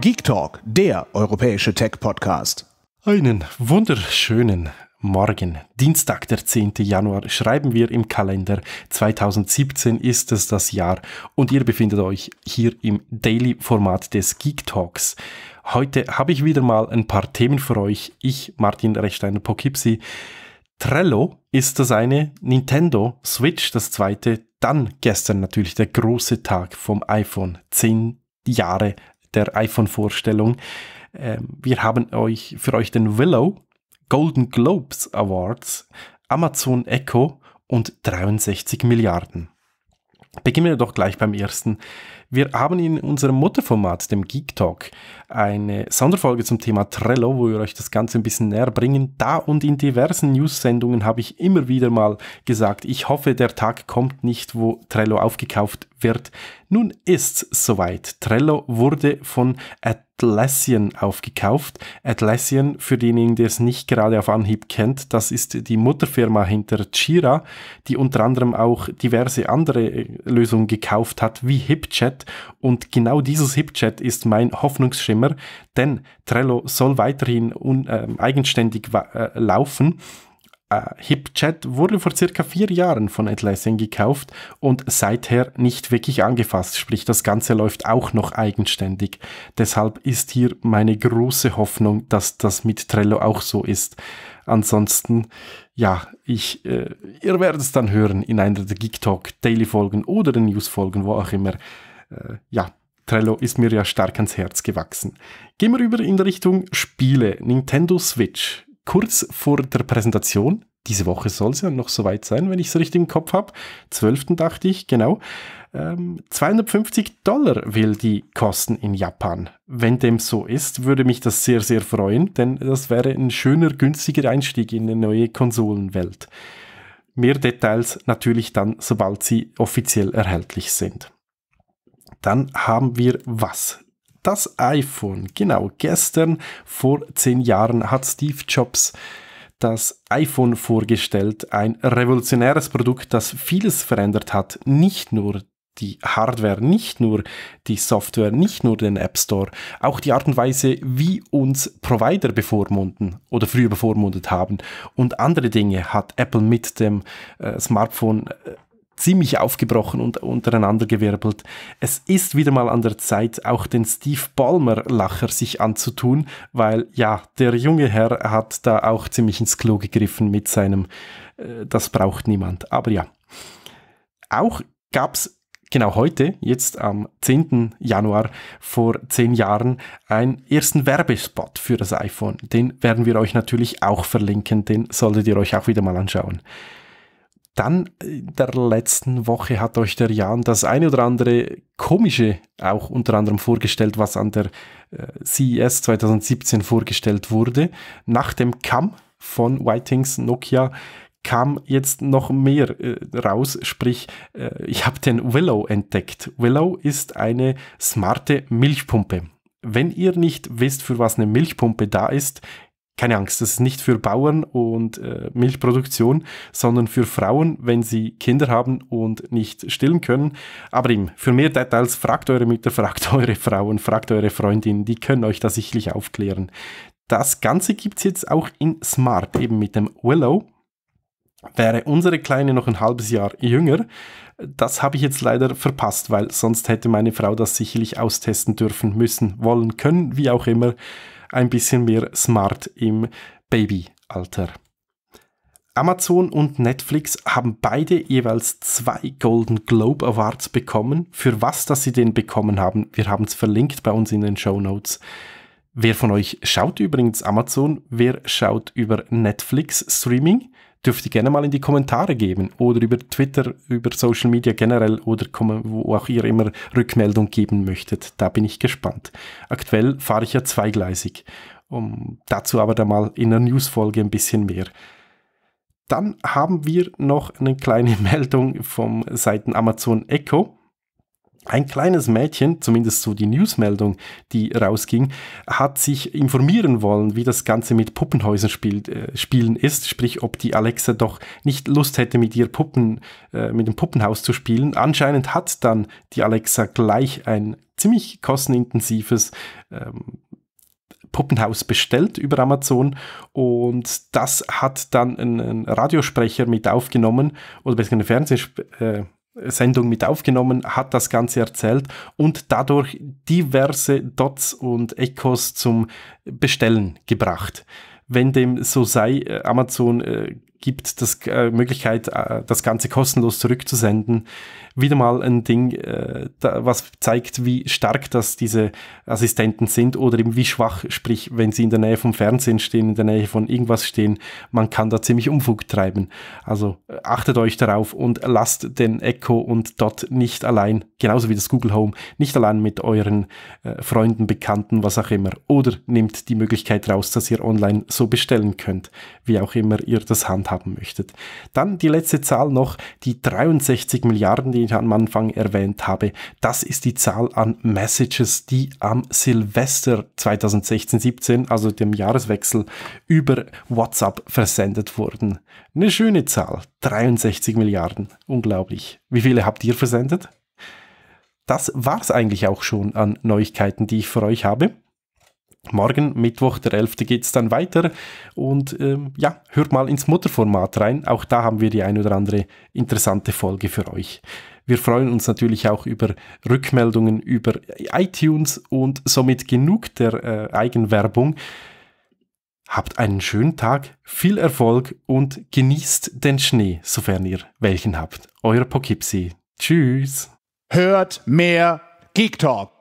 Geek Talk, der europäische Tech-Podcast. Einen wunderschönen Morgen, Dienstag, der 10. Januar, schreiben wir im Kalender. 2017 ist es das Jahr und ihr befindet euch hier im Daily-Format des Geek Talks. Heute habe ich wieder mal ein paar Themen für euch. Ich, Martin Rechsteiner Poughkeepsie. Trello ist das eine, Nintendo Switch das zweite, dann gestern natürlich der große Tag vom iPhone 10 Jahre der iPhone-Vorstellung. Ähm, wir haben euch für euch den Willow, Golden Globes Awards, Amazon Echo und 63 Milliarden. Beginnen wir doch gleich beim ersten. Wir haben in unserem Mutterformat, dem Geek Talk, eine Sonderfolge zum Thema Trello, wo wir euch das Ganze ein bisschen näher bringen. Da und in diversen News-Sendungen habe ich immer wieder mal gesagt, ich hoffe, der Tag kommt nicht, wo Trello aufgekauft wird. Nun ist es soweit. Trello wurde von Atlassian aufgekauft. Atlassian, für denjenigen, der es nicht gerade auf Anhieb kennt, das ist die Mutterfirma hinter Jira, die unter anderem auch diverse andere äh, Lösungen gekauft hat, wie HipChat und genau dieses Hipchat ist mein Hoffnungsschimmer, denn Trello soll weiterhin un, äh, eigenständig äh, laufen. Äh, HipChat wurde vor circa vier Jahren von Atlassian gekauft und seither nicht wirklich angefasst, sprich das Ganze läuft auch noch eigenständig. Deshalb ist hier meine große Hoffnung, dass das mit Trello auch so ist. Ansonsten, ja, ich, äh, ihr werdet es dann hören in einer der Geek Talk Daily Folgen oder den News Folgen, wo auch immer äh, ja, Trello ist mir ja stark ans Herz gewachsen. Gehen wir rüber in Richtung Spiele. Nintendo Switch. Kurz vor der Präsentation, diese Woche soll es ja noch soweit sein, wenn ich es richtig im Kopf habe, 12. dachte ich, genau, ähm, 250 Dollar will die kosten in Japan. Wenn dem so ist, würde mich das sehr, sehr freuen, denn das wäre ein schöner, günstiger Einstieg in eine neue Konsolenwelt. Mehr Details natürlich dann, sobald sie offiziell erhältlich sind. Dann haben wir was? Das iPhone. Genau, gestern vor zehn Jahren hat Steve Jobs das iPhone vorgestellt. Ein revolutionäres Produkt, das vieles verändert hat. Nicht nur die Hardware, nicht nur die Software, nicht nur den App Store, auch die Art und Weise, wie uns Provider bevormunden oder früher bevormundet haben und andere Dinge hat Apple mit dem äh, Smartphone äh, ziemlich aufgebrochen und untereinander gewirbelt. Es ist wieder mal an der Zeit, auch den Steve Ballmer-Lacher sich anzutun, weil ja, der junge Herr hat da auch ziemlich ins Klo gegriffen mit seinem äh, Das braucht niemand. Aber ja, auch gab es genau heute, jetzt am 10. Januar vor zehn Jahren, einen ersten Werbespot für das iPhone. Den werden wir euch natürlich auch verlinken, den solltet ihr euch auch wieder mal anschauen. Dann in der letzten Woche hat euch der Jan das eine oder andere komische auch unter anderem vorgestellt, was an der äh, CES 2017 vorgestellt wurde. Nach dem Kamm von Whitings Nokia kam jetzt noch mehr äh, raus, sprich, äh, ich habe den Willow entdeckt. Willow ist eine smarte Milchpumpe. Wenn ihr nicht wisst, für was eine Milchpumpe da ist, keine Angst, das ist nicht für Bauern und äh, Milchproduktion, sondern für Frauen, wenn sie Kinder haben und nicht stillen können. Aber eben, für mehr Details fragt eure Mütter, fragt eure Frauen, fragt eure Freundinnen, die können euch da sicherlich aufklären. Das Ganze gibt es jetzt auch in Smart, eben mit dem Willow. Wäre unsere Kleine noch ein halbes Jahr jünger, das habe ich jetzt leider verpasst, weil sonst hätte meine Frau das sicherlich austesten dürfen, müssen, wollen, können, wie auch immer ein bisschen mehr smart im Babyalter. Amazon und Netflix haben beide jeweils zwei Golden Globe Awards bekommen. Für was, dass sie den bekommen haben, wir haben es verlinkt bei uns in den Show Notes. Wer von euch schaut übrigens Amazon? Wer schaut über Netflix Streaming? dürft ihr gerne mal in die Kommentare geben oder über Twitter, über Social Media generell oder wo auch ihr immer Rückmeldung geben möchtet. Da bin ich gespannt. Aktuell fahre ich ja zweigleisig. Um, dazu aber dann mal in der Newsfolge ein bisschen mehr. Dann haben wir noch eine kleine Meldung vom Seiten Amazon Echo. Ein kleines Mädchen, zumindest so die Newsmeldung, die rausging, hat sich informieren wollen, wie das Ganze mit Puppenhäusern spielt, äh, spielen ist, sprich, ob die Alexa doch nicht Lust hätte, mit ihr Puppen, äh, mit dem Puppenhaus zu spielen. Anscheinend hat dann die Alexa gleich ein ziemlich kostenintensives ähm, Puppenhaus bestellt über Amazon und das hat dann ein, Radiosprecher mit aufgenommen oder besser eine Fernsehsprecher. Äh, Sendung mit aufgenommen, hat das Ganze erzählt und dadurch diverse Dots und Echos zum Bestellen gebracht. Wenn dem so sei, äh, Amazon äh, gibt, das äh, Möglichkeit, äh, das Ganze kostenlos zurückzusenden. Wieder mal ein Ding, äh, da, was zeigt, wie stark das diese Assistenten sind oder eben wie schwach, sprich, wenn sie in der Nähe vom Fernsehen stehen, in der Nähe von irgendwas stehen, man kann da ziemlich Unfug treiben. Also äh, achtet euch darauf und lasst den Echo und Dot nicht allein, genauso wie das Google Home, nicht allein mit euren äh, Freunden, Bekannten, was auch immer. Oder nehmt die Möglichkeit raus, dass ihr online so bestellen könnt, wie auch immer ihr das handhabt haben möchtet. Dann die letzte Zahl noch, die 63 Milliarden, die ich am Anfang erwähnt habe. Das ist die Zahl an Messages, die am Silvester 2016-17, also dem Jahreswechsel, über WhatsApp versendet wurden. Eine schöne Zahl, 63 Milliarden, unglaublich. Wie viele habt ihr versendet? Das war es eigentlich auch schon an Neuigkeiten, die ich für euch habe. Morgen, Mittwoch, der 11. geht es dann weiter. Und ähm, ja, hört mal ins Mutterformat rein. Auch da haben wir die ein oder andere interessante Folge für euch. Wir freuen uns natürlich auch über Rückmeldungen über iTunes und somit genug der äh, Eigenwerbung. Habt einen schönen Tag, viel Erfolg und genießt den Schnee, sofern ihr welchen habt. Euer Poughkeepsie. Tschüss. Hört mehr Geek Talk.